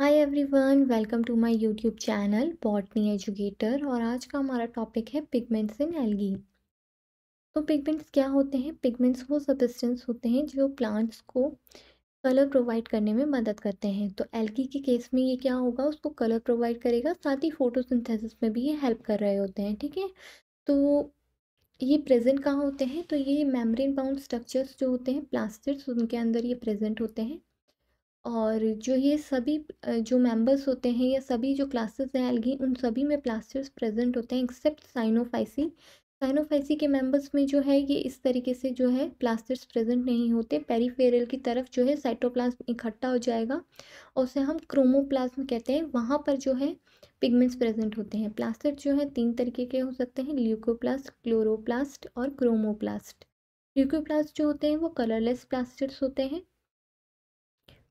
hi everyone welcome to my YouTube channel botany educator और आज का हमारा टॉपिक है पिगमेंट्स इन एल्गी तो पिगमेंट्स क्या होते हैं पिगमेंट्स वो सब्सटेंस होते हैं जो प्लांट्स को कलर प्रोवाइड करने में मदद करते हैं तो एल्गी के केस में ये क्या होगा उसको कलर प्रोवाइड करेगा साथ ही फोटो में भी ये हेल्प कर रहे होते हैं ठीक है तो ये प्रेजेंट कहाँ होते हैं तो ये मेम्ब्रेन बाउंड स्ट्रक्चर्स जो होते हैं प्लास्टिक्स उनके अंदर ये प्रेजेंट होते हैं और जो ये सभी जो मेंबर्स होते हैं या सभी जो क्लासेस हैं एलगी उन सभी में प्लास्टर्स प्रेजेंट होते हैं एक्सेप्ट साइनोफाइसी साइनोफाइसी के मेंबर्स में जो है ये इस तरीके से जो है प्लास्टर्स प्रेजेंट नहीं होते पेरीफेरल की तरफ जो है साइटोप्लाज्म इकट्ठा हो जाएगा और उसे हम क्रोमोप्लाज्म कहते हैं वहाँ पर जो है पिगमेंट्स प्रेजेंट होते हैं प्लास्टर जो है तीन तरीके के हो सकते हैं ल्यूकोप्लास्ट क्लोरोप्लास्ट और क्रोमोप्लास्ट ल्यूकोप्लास्ट जो होते हैं वो कलरलेस प्लास्टर्स होते हैं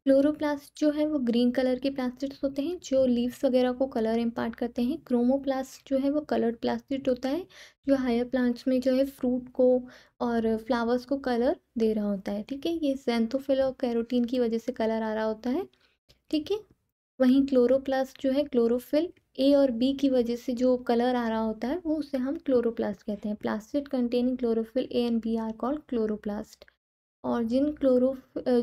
क्लोरोप्लास्ट जो है वो ग्रीन कलर के प्लास्टिड्स होते हैं जो लीव्स वगैरह को कलर इम्पार्ट करते हैं क्रोमोप्लास्ट जो है वो कलर्ड प्लास्टिड होता है जो हायर प्लांट्स में जो है फ्रूट को और फ्लावर्स को कलर दे रहा होता है ठीक है ये जेंथोफिल और कैरोटीन की वजह से कलर आ रहा होता है ठीक है वहीं क्लोरोप्लास्ट जो है क्लोरोफिल ए और बी की वजह से जो कलर आ रहा होता है वो उसे हम क्लोरोप्लास्ट कहते हैं plastid containing chlorophyll A and B are called chloroplast और जिन क्लोरो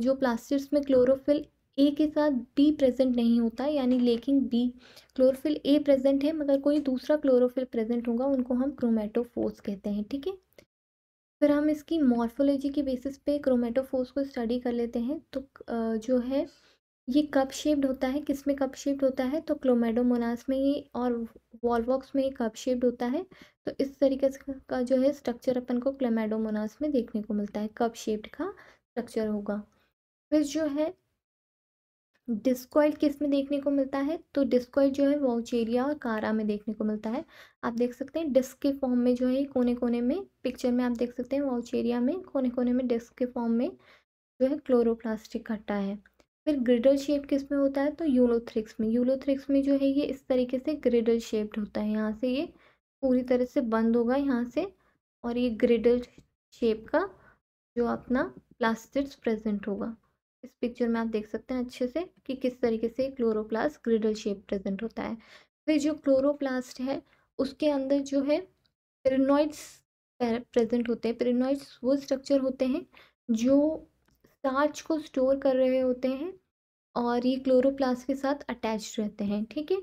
जो प्लास्टिक्स में क्लोरोफिल ए के साथ बी प्रेजेंट नहीं होता यानी लेकिन बी क्लोरोफिल ए प्रेजेंट है मगर कोई दूसरा क्लोरोफिल प्रेजेंट होगा उनको हम क्रोमेटोफोस कहते हैं ठीक है फिर हम इसकी मॉर्फोलॉजी के बेसिस पे क्रोमेटोफोस को स्टडी कर लेते हैं तो जो है ये कप शेप्ड होता है किस में कप शेप्ड होता है तो क्लोमेडोमोनास में ही और वॉलवॉक्स में ही कप शेप्ड होता है तो इस तरीके का जो है स्ट्रक्चर अपन को क्लोमेडोमोनास में देखने को मिलता है कप शेप्ड का स्ट्रक्चर होगा फिर जो है डिस्कॉइड किस में देखने को मिलता है तो डिस्कॉइड जो है वॉचेरिया और कारा में देखने को मिलता है आप देख सकते हैं डिस्क के फॉर्म में जो है कोने कोने में पिक्चर में आप देख सकते हैं वॉचेरिया में कोने कोने में डिस्क के फॉर्म में जो है क्लोरोप्लास्टिक खट्टा है फिर ग्रिडल शेप किस में होता है तो यूलोथ्रिक्स में यूलोथ्रिक्स में जो है ये इस तरीके से ग्रिडल शेप्ड होता है यहाँ से ये पूरी तरह से बंद होगा यहाँ से और ये ग्रिडल शेप का जो अपना प्लास्टिड्स प्रेजेंट होगा इस पिक्चर में आप देख सकते हैं अच्छे से कि किस तरीके से क्लोरोप्लास्ट ग्रिडल शेप प्रेजेंट होता है फिर जो क्लोरोप्लास्ट है उसके अंदर जो है पेरिनॉइड्स प्रेजेंट होते हैं पेरिनॉइड्स वो स्ट्रक्चर होते हैं जो स्टार्च को स्टोर कर रहे होते हैं और ये क्लोरोप्लास्ट के साथ अटैच रहते हैं ठीक है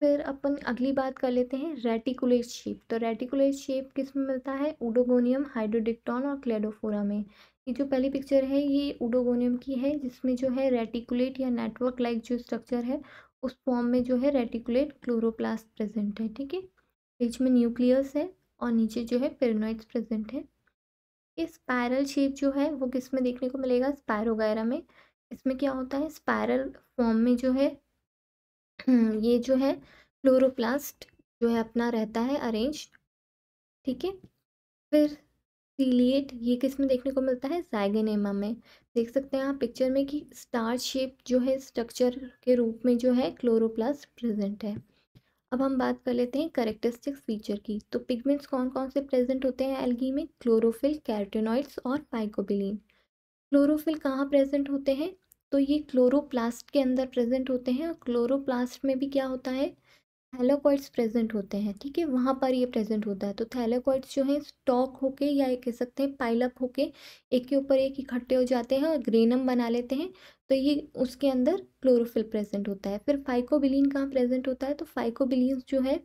फिर अपन अगली बात कर लेते हैं रेटिकुलेट शेप तो रेटिकुलेट शेप किस में मिलता है उडोगोनियम हाइड्रोडिक्टॉन और क्लेडोफोरा में ये जो पहली पिक्चर है ये उडोगोनियम की है जिसमें जो है रेटिकुलेट या नेटवर्क लाइक जो स्ट्रक्चर है उस फॉर्म में जो है रेटिकुलेट क्लोरोप्लास्ट प्रेजेंट है ठीक है बीच में न्यूक्लियस है और नीचे जो है पेरनॉइड्स प्रेजेंट है ये स्पायरल शेप जो है वो किस में देखने को मिलेगा स्पायर वगैरह में इसमें क्या होता है स्पायरल फॉर्म में जो है हम्म, ये जो है क्लोरोप्लास्ट जो है अपना रहता है अरेंज ठीक है फिर सीलिएट ये किस में देखने को मिलता है जैगेनेमा में देख सकते हैं आप पिक्चर में कि स्टार शेप जो है स्ट्रक्चर के रूप में जो है क्लोरोप्लास्ट प्रेजेंट है अब हम बात कर लेते हैं करेक्टरिस्टिक्स फीचर की तो पिगमेंट्स कौन कौन से प्रेजेंट होते हैं एल्गी में क्लोरोफिल कैरटेनॉइड्स और पाइकोबिलीन क्लोरोफिल कहाँ प्रेजेंट होते हैं तो ये क्लोरोप्लास्ट के अंदर प्रेजेंट होते हैं और क्लोरोप्लास्ट में भी क्या होता है थैलोकॉइड्स प्रेजेंट होते हैं ठीक है वहाँ पर ये प्रेजेंट होता है तो थैलोकॉइड्स जो है स्टॉक होके या ये कह सकते हैं पाइलअप होके एक के ऊपर एक इकट्ठे हो जाते हैं और ग्रेनम बना लेते हैं तो ये उसके अंदर क्लोरोफिल प्रेजेंट होता है फिर फाइकोबिलीन कहाँ प्रेजेंट होता है तो फाइकोबिलीन जो है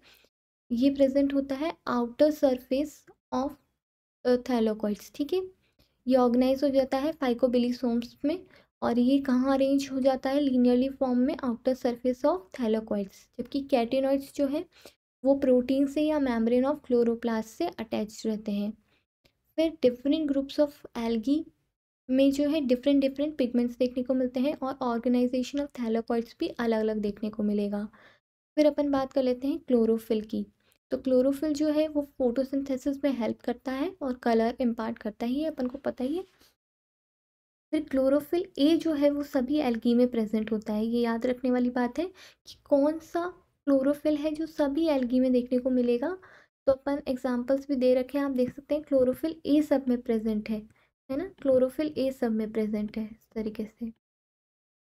ये प्रेजेंट होता है आउटर सरफेस ऑफ थैलोकॉइड्स ठीक है ये ऑर्गेनाइज हो जाता है फाइकोबिलीसोम्स में और ये कहाँ अरेंज हो जाता है लीनियरली फॉर्म में आउटर सरफेस ऑफ थैलोकॉइड्स जबकि कैटेनॉइड्स जो है वो प्रोटीन से या मेम्ब्रेन ऑफ क्लोरोप्लास्ट से अटैच रहते हैं फिर डिफरेंट ग्रुप्स ऑफ एल्गी में जो है डिफरेंट डिफरेंट पिगमेंट्स देखने को मिलते हैं और ऑर्गेनाइजेशन ऑफ थैलोकॉइड्स भी अलग अलग देखने को मिलेगा फिर अपन बात कर लेते हैं क्लोरोफिल की तो क्लोरोफिल जो है वो फोटोसिंथेसिस में हेल्प करता है और कलर इम्पार्ट करता ही है अपन को पता ही है फिर क्लोरोफिल ए जो है वो सभी एल्गी में प्रेजेंट होता है ये याद रखने वाली बात है कि कौन सा क्लोरोफिल है जो सभी एल्गी में देखने को मिलेगा तो अपन एग्जाम्पल्स भी दे रखे हैं आप देख सकते हैं क्लोरोफिल ए सब में प्रेजेंट है है ना क्लोरोफिल ए सब में प्रेजेंट है इस तरीके से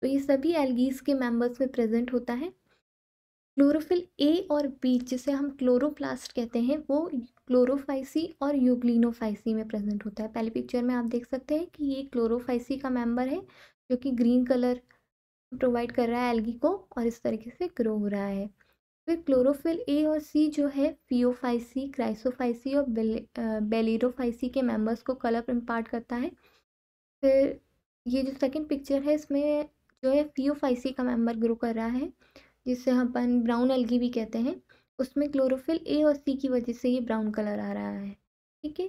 तो ये सभी एल्गीज के मेम्बर्स में प्रेजेंट होता है क्लोरोफिल ए और बी जिसे हम क्लोरोप्लास्ट कहते हैं वो क्लोरोफाइसी और यूग्लिनोफाइसी में प्रेजेंट होता है पहले पिक्चर में आप देख सकते हैं कि ये क्लोरोफाइसी का मेंबर है जो कि ग्रीन कलर प्रोवाइड कर रहा है एल्गी को और इस तरीके से ग्रो हो रहा है फिर क्लोरोफिल ए और सी जो है फियोफाइसी क्राइसोफाइसी और बेलेरोफाइसी के मेम्बर्स को कलर इम्पार्ट करता है फिर ये जो सेकंड पिक्चर है इसमें जो है फियोफाइसी का मेम्बर ग्रो कर रहा है जिससे अपन ब्राउन एल्गी भी कहते हैं उसमें क्लोरोफिल ए और सी की वजह से ये ब्राउन कलर आ रहा है ठीक है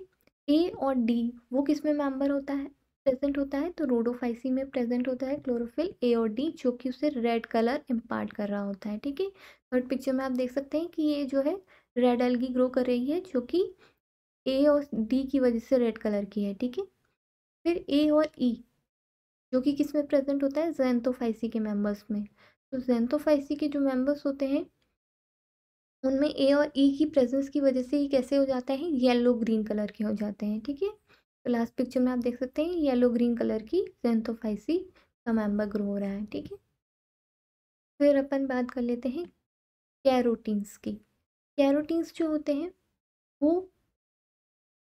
ए और डी वो किस में मेम्बर होता है प्रेजेंट होता है तो रोडोफाइसी में प्रेजेंट होता है क्लोरोफिल ए और डी जो कि उसे रेड कलर इम्पार्ट कर रहा होता है ठीक है थर्ड पिक्चर में आप देख सकते हैं कि ये जो है रेड एल्गी ग्रो कर रही है जो कि ए और डी की वजह से रेड कलर की है ठीक है फिर ए और ई e, जो कि किस में प्रेजेंट होता है जैनतोफाइसी के मेम्बर्स में तो जैनतोफाइसी के जो मेम्बर्स होते हैं उनमें ए और ई e की प्रेजेंस की वजह से ये कैसे हो जाते हैं येलो ग्रीन कलर के हो जाते हैं ठीक है तो लास्ट पिक्चर में आप देख सकते हैं येलो ग्रीन कलर की जेंथोफाइसी का मेम्बर ग्रो हो रहा है ठीक है फिर अपन बात कर लेते हैं कैरोटीन्स की कैरोटीन्स जो होते हैं वो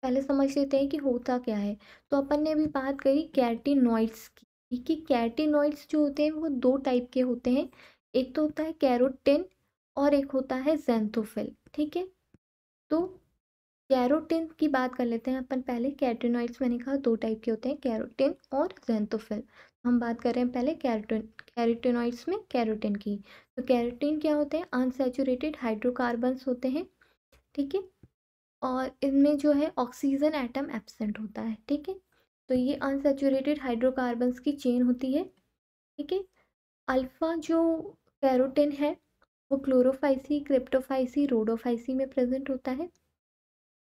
पहले समझ लेते हैं कि होता क्या है तो अपन ने अभी बात करी कैरटीनॉइड्स की ठीक है कैरटिनॉइड्स जो होते हैं वो दो टाइप के होते हैं एक तो होता है कैरोटिन और एक होता है जेंथोफिल ठीक है तो कैरोटिन की बात कर लेते हैं अपन पहले कैरोटिनॉइड्स मैंने कहा दो टाइप के होते हैं कैरोटिन और जेंथोफिल हम बात कर रहे हैं पहले कैरोटिन कैरोटिनॉइड्स में कैरोटिन की तो कैरोटिन क्या होते हैं अनसेचुरेटेड हाइड्रोकार्बन्स होते हैं ठीक है और इनमें जो है ऑक्सीजन एटम एबसेंट होता है ठीक है तो ये अनसेचुरेटेड हाइड्रोकार्बन्स की चेन होती है ठीक है अल्फ़ा जो कैरोटिन है वो क्लोरोफाइसी क्रिप्टोफाइसी रोडोफाइसी में प्रेजेंट होता है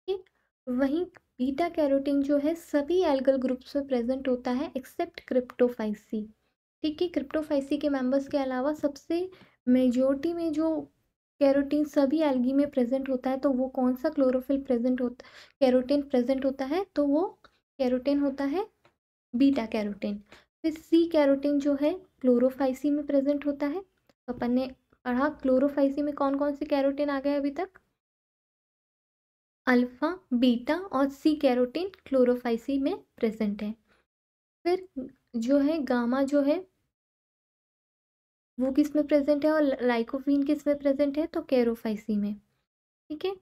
ठीक वहीं बीटा कैरोटीन जो है सभी एल्गल ग्रुप्स में प्रेजेंट होता है एक्सेप्ट क्रिप्टोफाइसी ठीक है क्रिप्टोफाइसी के मेंबर्स के अलावा सबसे मेजोरिटी में जो कैरोटीन सभी एल्गी में प्रेजेंट होता है तो वो कौन सा क्लोरोफिल प्रेजेंट होता कैरोटीन प्रेजेंट होता है तो वो कैरोटीन होता है बीटा कैरोटीन फिर सी कैरोटीन जो है क्लोरोफाइसी में प्रेजेंट होता है तो अपन ने और हाँ क्लोरोफाइसी में कौन कौन से कैरोटीन आ गए अभी तक अल्फा बीटा और सी कैरोटीन क्लोरोफाइसी में प्रेजेंट है फिर जो है गामा जो है वो किस में प्रेजेंट है और लाइकोफीन किस में प्रेजेंट है तो कैरोफाइसी में ठीक है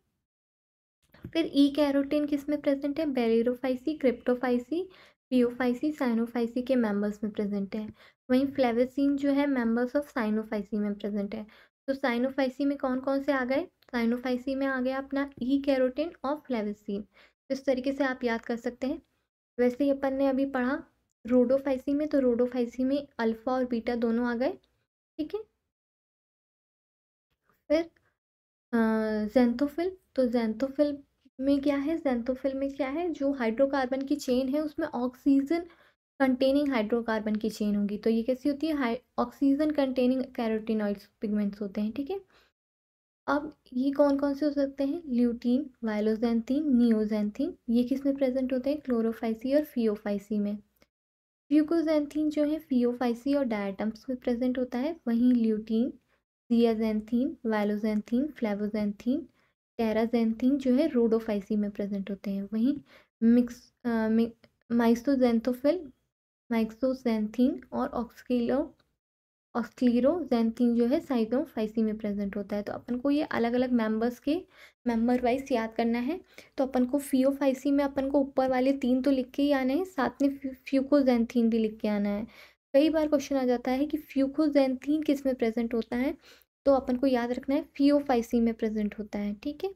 फिर ई कैरोटीन किस में प्रेजेंट है बेरिरोफाइसी क्रिप्टोफाइसी पीओफाइसी साइनोफाइसी के मेंबर्स में प्रेजेंट है वहीं फ्लेवेसिन जो है मेंबर्स ऑफ साइनोफाइसी में प्रेजेंट है तो साइनोफाइसी में कौन कौन से आ गए साइनोफाइसी में आ गया अपना ई कैरोटिन और फ्लेवेसिन तो इस तरीके से आप याद कर सकते हैं वैसे ही अपन ने अभी पढ़ा रोडोफाइसी में तो रोडोफाइसी में अल्फा और बीटा दोनों आ गए ठीक है फिर जेंथोफिल तो जेंथोफिल में क्या है जेंथोफिल में क्या है जो हाइड्रोकार्बन की चेन है उसमें ऑक्सीजन कंटेनिंग हाइड्रोकार्बन की चेन होगी तो ये कैसी होती है ऑक्सीजन कंटेनिंग कैरोटिनॉइड्स पिगमेंट्स होते हैं ठीक है अब ये कौन कौन से हो सकते हैं ल्यूटीन वायलोजेंथीन नियोजेंथीन ये किस में प्रेजेंट होते हैं क्लोरोफाइसी और फियोफाइसी में फ्यूकोजेंथीन जो है फियोफाइसी और डायटम्स में प्रेजेंट होता है वहीं ल्यूटीन जियाजेंथीन वायलोजेंथीन फ्लेवोजेंथीन टेराजेंथिन जो है रोडोफाइसी में प्रेजेंट होते हैं वहीं मिक्स माइसोजेंथोफिल माइक्सोजेंथिन और ऑक्सकिलो ऑक्सक्लीरोजेंथिन जो है साइटोफाइसी में प्रेजेंट होता है तो अपन को ये अलग अलग मेंबर्स के मेंबर वाइज याद करना है तो अपन को फियोफाइसी में अपन को ऊपर वाले तीन तो लिख के ही आने हैं साथ में फ्यूकोजेंथिन भी लिख के आना है कई बार क्वेश्चन आ जाता है कि फ्यूकोजेंथिन किस में प्रेजेंट होता है तो अपन को याद रखना है फियोफाइसी में प्रेजेंट होता है ठीक है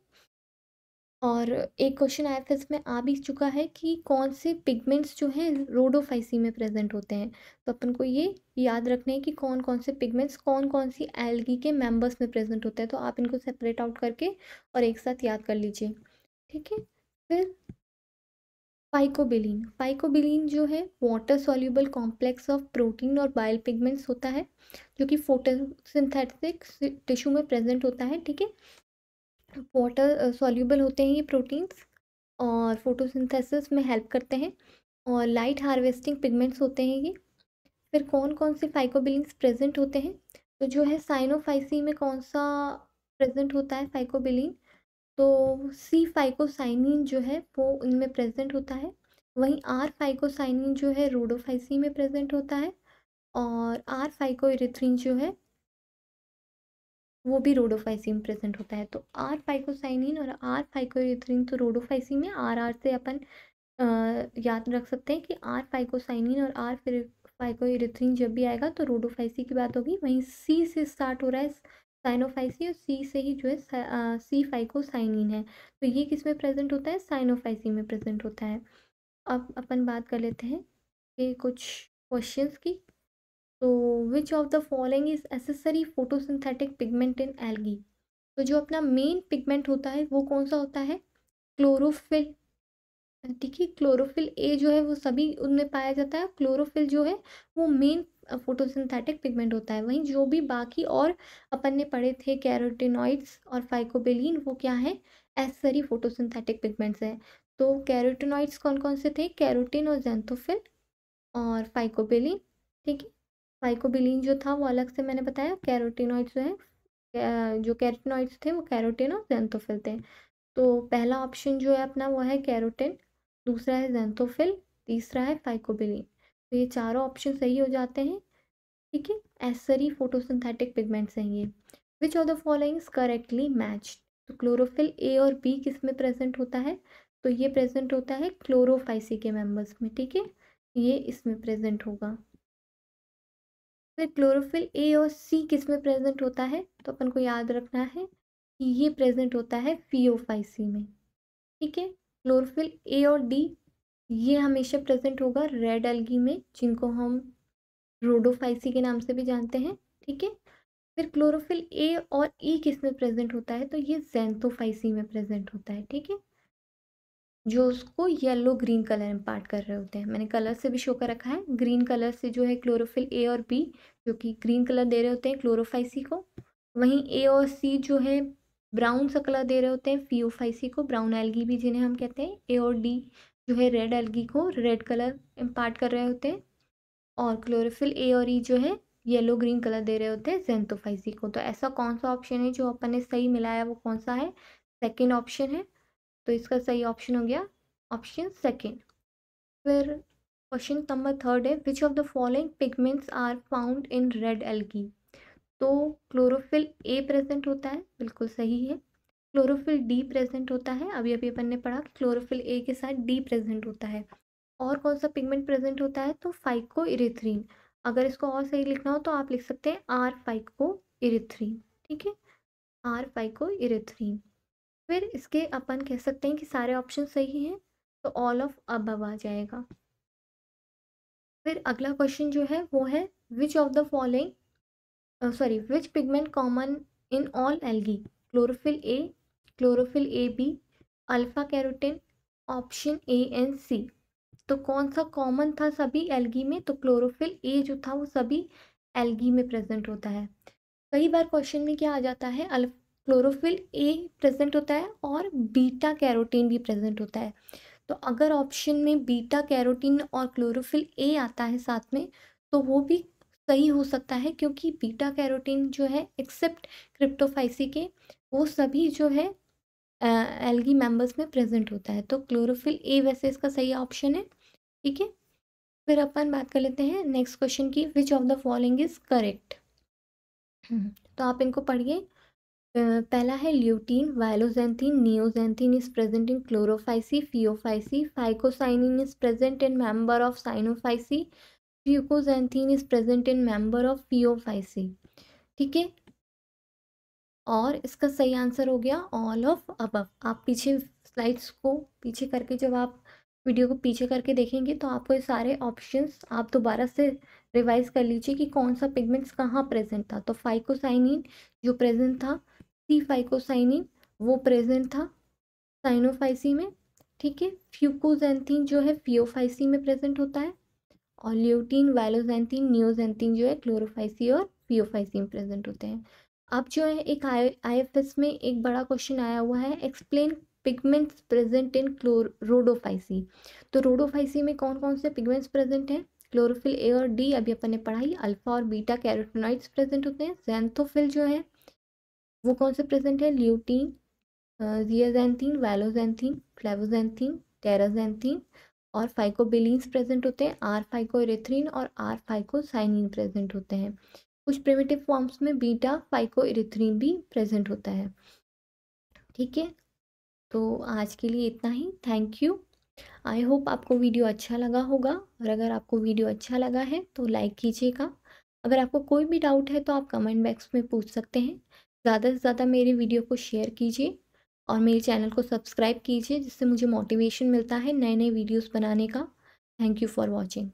और एक क्वेश्चन आई एफ एस में आ भी चुका है कि कौन से पिगमेंट्स जो हैं रोडोफाइसी में प्रेजेंट होते हैं तो अपन को ये याद रखना है कि कौन कौन से पिगमेंट्स कौन कौन सी एल्गी के मेंबर्स में प्रेजेंट होते हैं तो आप इनको सेपरेट आउट करके और एक साथ याद कर लीजिए ठीक है फिर फाइकोबिलीन फाइकोबिलीन जो है water soluble complex of protein और बाइल पिगमेंट्स होता है जो कि फोटोसिंथेटिक टिश्यू में प्रेजेंट होता है ठीक है वाटर सॉल्यूबल होते हैं ये प्रोटीन्स और फोटोसिंथेसिस में हेल्प करते हैं और लाइट हार्वेस्टिंग पिगमेंट्स होते हैं ये फिर कौन कौन से फाइकोबिलीस प्रेजेंट होते हैं तो जो है साइनोफाइसी में कौन सा प्रेजेंट होता है फाइकोबिलीन तो सी फाइकोसाइनिन जो है वो इनमें प्रेजेंट होता है वहीं आर फाइकोसाइनिन जो है रोडोफाइसी में प्रेजेंट होता है और आर फाइकोरिथ्रिन जो है वो भी रोडोफाइसी में प्रेजेंट होता है तो आर फाइकोसाइनिन और आर फाइकोरिथ्रिन तो रोडोफाइसी में आर आर से अपन याद रख सकते हैं कि आर फाइकोसाइनिन और आर फाइकोरिथ्रिन जब भी आएगा तो रोडोफाइसी की बात होगी वहीं सी से स्टार्ट हो रहा है साइनोफाइसी और सी से ही जो है सी फाइको साइनिन है तो ये किस में प्रेजेंट होता है साइनोफाइसी में प्रेजेंट होता है अब अपन बात कर लेते हैं कि कुछ क्वेश्चंस की तो which of the following is accessory photosynthetic pigment in algae तो जो अपना मेन पिगमेंट होता है वो कौन सा होता है क्लोरोफिल ठीक है क्लोरोफिल ए जो है वो सभी उनमें पाया जाता है क्लोरोफिल जो है वो मेन फोटोसिंथेटिक पिगमेंट होता है वहीं जो भी बाकी और अपन ने पढ़े थे कैरोटिनॉइड्स और फाइकोबेलिन वो क्या है एसरी फोटोसिंथेटिक पिगमेंट्स हैं तो कैरोटिनॉइड्स कौन कौन से थे कैरोटिन और जेंथोफिल और फाइकोबेलिन ठीक है फाइकोबेलिन जो था वो अलग से मैंने बताया कैरोटिनॉइड्स जो है जो कैरोटिनॉइड्स थे वो कैरोटिन और जेंथोफिल थे तो पहला ऑप्शन जो है अपना वो है कैरोटिन दूसरा है जेंथोफिल तीसरा है फाइकोबेलिन तो ये चारों ऑप्शन सही हो जाते हैं ठीक है एसरी फोटोसिंथेटिक पिगमेंट्स हैं ये which of the followings correctly match तो क्लोरोफिल ए और बी किस में प्रेजेंट होता है तो ये प्रेजेंट होता है क्लोरोफाइसी के मेम्बर्स में ठीक है ये इसमें प्रेजेंट होगा फिर क्लोरोफिल ए और सी किस में प्रेजेंट होता है तो अपन को याद रखना है कि ये प्रेजेंट होता है फीओफाइसी में ठीक है क्लोरोफिल ए और डी ये हमेशा प्रेजेंट होगा रेड एल्गी में जिनको हम रोडोफाइसी के नाम से भी जानते हैं ठीक है फिर क्लोरोफिल ए और ई e किस में प्रेजेंट होता है तो ये जेंथोफाइसी में प्रेजेंट होता है ठीक है जो उसको येलो ग्रीन कलर में पार्ट कर रहे होते हैं मैंने कलर से भी शो कर रखा है ग्रीन कलर से जो है क्लोरोफिल ए और बी जो कि ग्रीन कलर दे रहे होते हैं क्लोरोफाइसी को वहीं ए और सी जो है ब्राउन सा कलर दे रहे होते हैं फियोफाइसी को ब्राउन एल्गी भी जिन्हें हम कहते हैं ए और डी जो है रेड एल्गी को रेड कलर इम्पार्ट कर रहे होते हैं और क्लोरोफिल ए और ई e जो है येलो ग्रीन कलर दे रहे होते हैं जेंथोफाइजी को तो ऐसा कौन सा ऑप्शन है जो अपन ने सही मिलाया वो कौन सा है सेकेंड ऑप्शन है तो इसका सही ऑप्शन हो गया ऑप्शन सेकेंड फिर क्वेश्चन नंबर थर्ड है which of the following pigments are found in red algae तो क्लोरोफिल ए प्रेजेंट होता है बिल्कुल सही है क्लोरोफिल डी प्रेजेंट होता है अभी अभी अपन ने पढ़ा कि क्लोरोफिल ए के साथ डी प्रेजेंट होता है और कौन सा पिगमेंट प्रेजेंट होता है तो फाइको इरेथ्रीन अगर इसको और सही लिखना हो तो आप लिख सकते हैं आर फाइको इरेथ्रीन ठीक है आर फाइको इरेथ्रीन फिर इसके अपन कह सकते हैं कि सारे ऑप्शन सही हैं तो ऑल ऑफ अब आ जाएगा फिर अगला क्वेश्चन जो है वो है which of the following sorry which pigment common in all algae chlorophyll A chlorophyll A B alpha carotene option A and C तो कौन सा कॉमन था सभी एल्गी में तो क्लोरोफिल ए जो था वो सभी एल्गी में प्रेजेंट होता है कई बार क्वेश्चन में क्या आ जाता है अल्फ क्लोरोफिल ए प्रेजेंट होता है और बीटा कैरोटीन भी प्रेजेंट होता है तो अगर ऑप्शन में बीटा कैरोटीन और क्लोरोफिल ए आता है साथ में तो वो भी सही हो सकता है क्योंकि बीटा कैरोटीन जो है एक्सेप्ट क्रिप्टोफाइसी के वो सभी जो है एलगी मेंबर्स में प्रेजेंट होता है तो क्लोरोफिल ए वैसे इसका सही ऑप्शन है ठीक है फिर अपन बात कर लेते हैं नेक्स्ट क्वेश्चन की which of the following is correct तो आप इनको पढ़िए पहला है lutein violaxanthin neoxanthin is present in chlorophyceae phaeophyceae phycocyanin is present in member of cyanophyceae fucoxanthin is present in member of phaeophyceae ठीक है और इसका सही आंसर हो गया ऑल ऑफ अबव आप पीछे स्लाइड्स को पीछे करके जब आप वीडियो को पीछे करके देखेंगे तो आपको ये सारे ऑप्शंस आप दोबारा से रिवाइज कर लीजिए कि कौन सा पिगमेंट्स कहाँ प्रेजेंट था तो फाइकोसाइनिन जो प्रेजेंट था सी फाइकोसाइनिन वो प्रेजेंट था साइनोफाइसी में ठीक है फ्यूकोजेंथिन जो है फियोफाइसी में प्रेजेंट होता है और ल्यूटीन वायलोजेंथिन न्योजेंथिन जो है क्लोरोफाइसी और फियोफाइसी में प्रेजेंट होते हैं अब जो है एक आई आई एफ एस में एक बड़ा क्वेश्चन आया हुआ है explain pigments present in chlor rhodophyceae तो रोडोफाइसी में कौन कौन से पिगमेंट्स प्रेजेंट हैं क्लोरोफिल ए और डी अभी अपन ने पढ़ाई अल्फा और बीटा कैरोटोनाइड्स प्रेजेंट होते हैं जैंथोफिल जो है वो कौन से प्रेजेंट है ल्यूटीन जियाजैंथीन वैलोजैंथीन फ्लेवोजैंथीन टेराजैंथीन और फाइकोबिलीन्स प्रेजेंट होते हैं आर फाइकोरेथरीन और आर फाइकोसाइनिन प्रेजेंट होते हैं कुछ प्रिमेटिव फॉर्म्स में बीटा फाइकोइरिथ्रीन भी प्रेजेंट होता है ठीक है तो आज के लिए इतना ही थैंक यू आई होप आपको वीडियो अच्छा लगा होगा और अगर आपको वीडियो अच्छा लगा है तो लाइक कीजिएगा अगर आपको कोई भी डाउट है तो आप कमेंट बॉक्स में पूछ सकते हैं ज़्यादा से ज़्यादा मेरे वीडियो को शेयर कीजिए और मेरे चैनल को सब्सक्राइब कीजिए जिससे मुझे मोटिवेशन मिलता है नए नए वीडियोस बनाने का थैंक यू फॉर वॉचिंग